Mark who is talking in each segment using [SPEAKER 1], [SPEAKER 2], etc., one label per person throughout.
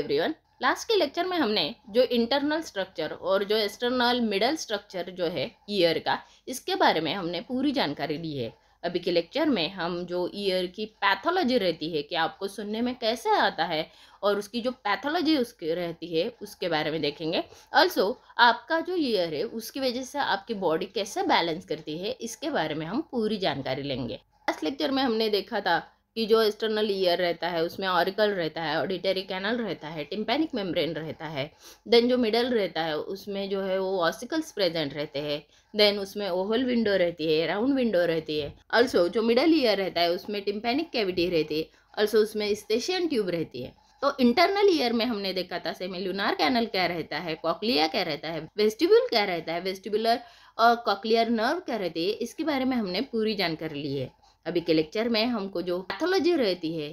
[SPEAKER 1] Everyone last के lecture में हमने जो इंटरनल स्ट्रक्चर और जो एक्सटर्नल मिडल स्ट्रक्चर जो है ईयर का इसके बारे में हमने पूरी जानकारी ली है अभी के लेक्चर में हम जो ईयर की पैथोलॉजी रहती है कि आपको सुनने में कैसे आता है और उसकी जो पैथोलॉजी उसकी रहती है उसके बारे में देखेंगे ऑल्सो आपका जो ईयर है उसकी वजह से आपकी बॉडी कैसे बैलेंस करती है इसके बारे में हम पूरी जानकारी लेंगे लास्ट लेक्चर में हमने देखा था कि जो एक्सटर्नल ईयर रहता है उसमें ऑरिकल रहता है ऑडिटरी कैनल रहता है टिम्पेनिक मेम्ब्रेन रहता है देन जो मिडल रहता है उसमें जो है वो ऑसिकल्स प्रेजेंट रहते हैं देन उसमें ओहल विंडो रहती है राउंड विंडो रहती है अल्सो जो मिडल ईयर रहता है उसमें टिम्पेनिक कैविटी रहती है अल्सो उसमें स्टेशन ट्यूब रहती है तो इंटरनल ईयर में हमने देखा था लूनार कैनल क्या रहता है कॉकलिया क्या रहता है वेस्टिब्यूल क्या रहता है वेस्टिबुलर और कॉकलियर नर्व क्या रहती है इसके बारे में हमने पूरी जानकारी ली है अभी के लेक्चर में हमको जो पैथोलॉजी रहती है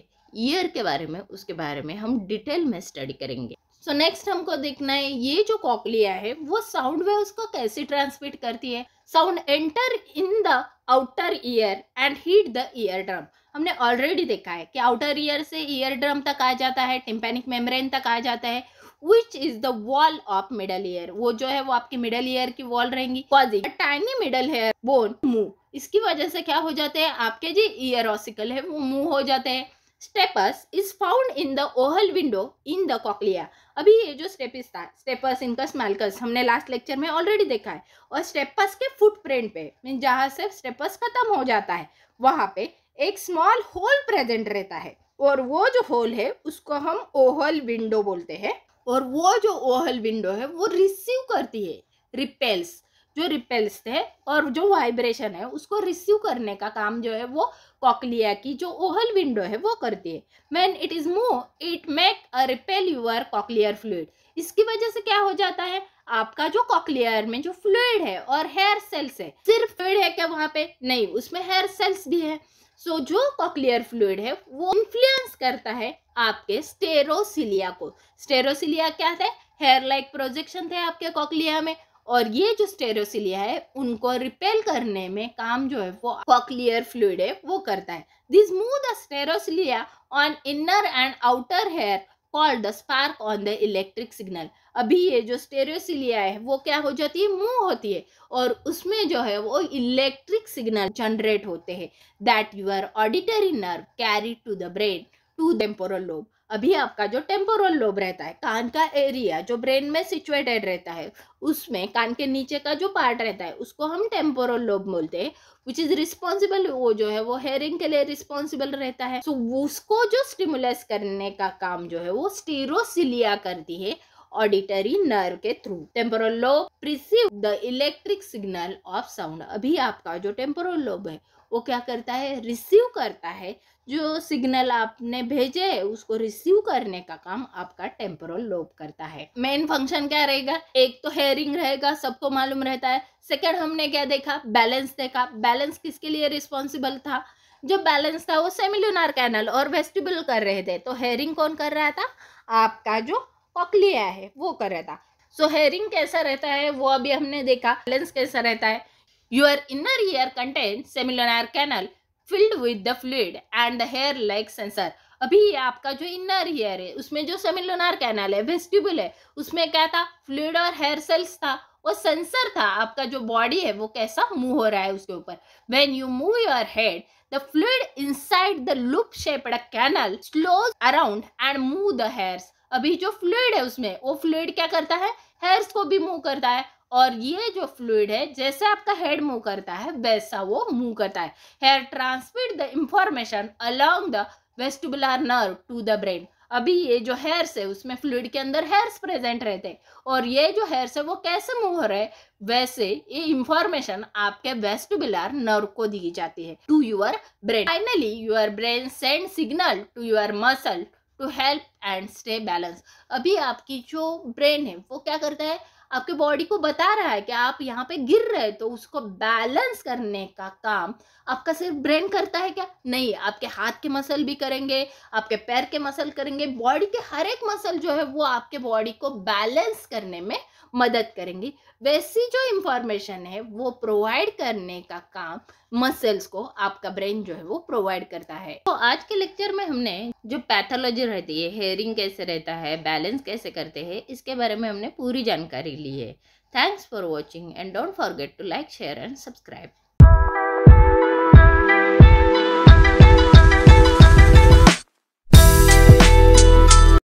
[SPEAKER 1] ईयर के बारे में उसके बारे में हम डिटेल में स्टडी करेंगे सो so नेक्स्ट हमको देखना है ये जो कॉकलिया है वो साउंड वे उसको कैसे ट्रांसमिट करती है sound enter in the outer ear and hit the ear drum हमने ऑलरेडी देखा है कि आउटर ईयर से ईयर ड्रम तक आ जाता है टिम्पेनिक मेम्ब्रेन तक आ जाता है which is the wall of middle ear वो जो है वो आपकी मिडल ईयर की वॉल रहेंगी टाइनी मिडल हेयर बोन मुंह इसकी वजह से क्या हो जाते हैं आपके जो ईयर ऑसिकल है वो मुंह हो जाते हैं stapes is found in the oval window in the cochlea अभी ये जो स्टेपिस था स्टेपस इनका स्मेलकस हमने लास्ट लेक्चर में ऑलरेडी देखा है और स्टेपस के फुटप्रिंट पे मीन जहाँ से स्टेपस खत्म हो जाता है वहाँ पे एक स्मॉल होल प्रेजेंट रहता है और वो जो होल है उसको हम ओहल विंडो बोलते हैं और वो जो ओहल विंडो है वो रिसीव करती है रिपेल्स जो रिपेल्स है और जो वाइब्रेशन है उसको रिसीव करने का काम जो है वो कॉकलिया की जो ओहल विंडो है वो करती है man it is move it make a ripple your cochlear fluid इसकी वजह से क्या हो जाता है आपका जो कॉकलियर में जो फ्लूड है और हेयर सेल्स है सिर्फ फ्लूड है क्या वहाँ पे नहीं उसमें हेयर सेल्स भी है सो so, जो कॉकलियर फ्लूड है वो इन्फ्लुएंस करता है आपके स्टेरोसिलिया को स्टेरोसिलिया क्या थे हेयर लाइक प्रोजेक्शन थे आपके कॉकलिया में और ये जो स्टेरोसिलिया है उनको रिपेल करने में काम जो है वो कॉकलियर फ्लूड है वो करता है this move the stereocilia on inner and outer hair called the spark on the electric signal अभी ये जो स्टेरियोसिलिया है वो क्या हो जाती है मूव होती है और उसमें जो है वो इलेक्ट्रिक सिग्नल जनरेट होते हैं that your auditory nerve carry to the brain to temporal lobe अभी आपका जो टेम्पोरल लोब रहता है कान का एरिया जो ब्रेन में सिचुएटेड रहता है उसमें कान के नीचे का जो पार्ट रहता है उसको हम टेम्पोरल लोब बोलते हैं विच इज रिस्पॉन्सिबल वो जो है वो हेयरिंग के लिए रिस्पॉन्सिबल रहता है सो so, उसको जो स्टिमुलस करने का काम जो है वो स्टीरोसिलिया करती है ऑडिटरी नर्व के through temporal lobe perceive the electric signal of sound अभी आपका जो टेम्पोरल लोब है वो क्या करता है रिसीव करता है जो सिग्नल आपने भेजे है उसको रिसीव करने का काम आपका टेम्पोरल लोब करता है मेन फंक्शन क्या रहेगा एक तो हेयरिंग रहेगा सबको मालूम रहता है सेकंड हमने क्या देखा बैलेंस देखा बैलेंस किसके लिए रिस्पॉन्सिबल था जो बैलेंस था वो सेमिलुनार कैनल और वेस्टिबल कर रहे थे तो हेयरिंग कौन कर रहा था आपका जो कॉकलिया है वो कर रहा था सो so, हेयरिंग कैसा रहता है वो अभी हमने देखा बैलेंस कैसा रहता है Your inner ear contains semilunar canal filled with the fluid and the hair like sensor. अभी आपका जो इनर ईयर है उसमें जो सेमिलोनार कैनाल है वेस्टिबुल है उसमें क्या था फ्लूड और हेयर सेल्स था वो सेंसर था आपका जो बॉडी है वो कैसा मूव हो रहा है उसके ऊपर when you move your head the fluid inside the loop shaped canal sloshes around and move the hairs अभी जो फ्लूड है उसमें वो फ्लूड क्या करता है हेयर्स को भी मूव करता है और ये जो फ्लूड है जैसे आपका हेड मूव करता है वैसा वो मूव करता है hair transmit the information along the vestibular nerve to the brain अभी ये जो हेयर्स है उसमें फ्लूड के अंदर हेयर्स प्रेजेंट रहते हैं और ये जो हेयर्स है वो कैसे मूव हो रहे वैसे ये इंफॉर्मेशन आपके वेस्टुबुलर नर्व को दी जाती है to your brain finally your brain send signal to your muscle to help and stay balance अभी आपकी जो ब्रेन है वो क्या करता है आपके बॉडी को बता रहा है कि आप यहाँ पे गिर रहे हैं तो उसको बैलेंस करने का काम आपका सिर्फ ब्रेन करता है क्या नहीं आपके हाथ के मसल भी करेंगे आपके पैर के मसल करेंगे बॉडी के हर एक मसल जो है वो आपके बॉडी को बैलेंस करने में मदद करेंगी वैसी जो इंफॉर्मेशन है वो प्रोवाइड करने का काम मसल्स को आपका ब्रेन जो है वो प्रोवाइड करता है तो आज के लेक्चर में हमने जो पैथोलॉजी रहती है हेयरिंग कैसे रहता है बैलेंस कैसे करते हैं इसके बारे में हमने पूरी जानकारी मिली है thanks for watching and don't forget to like share and subscribe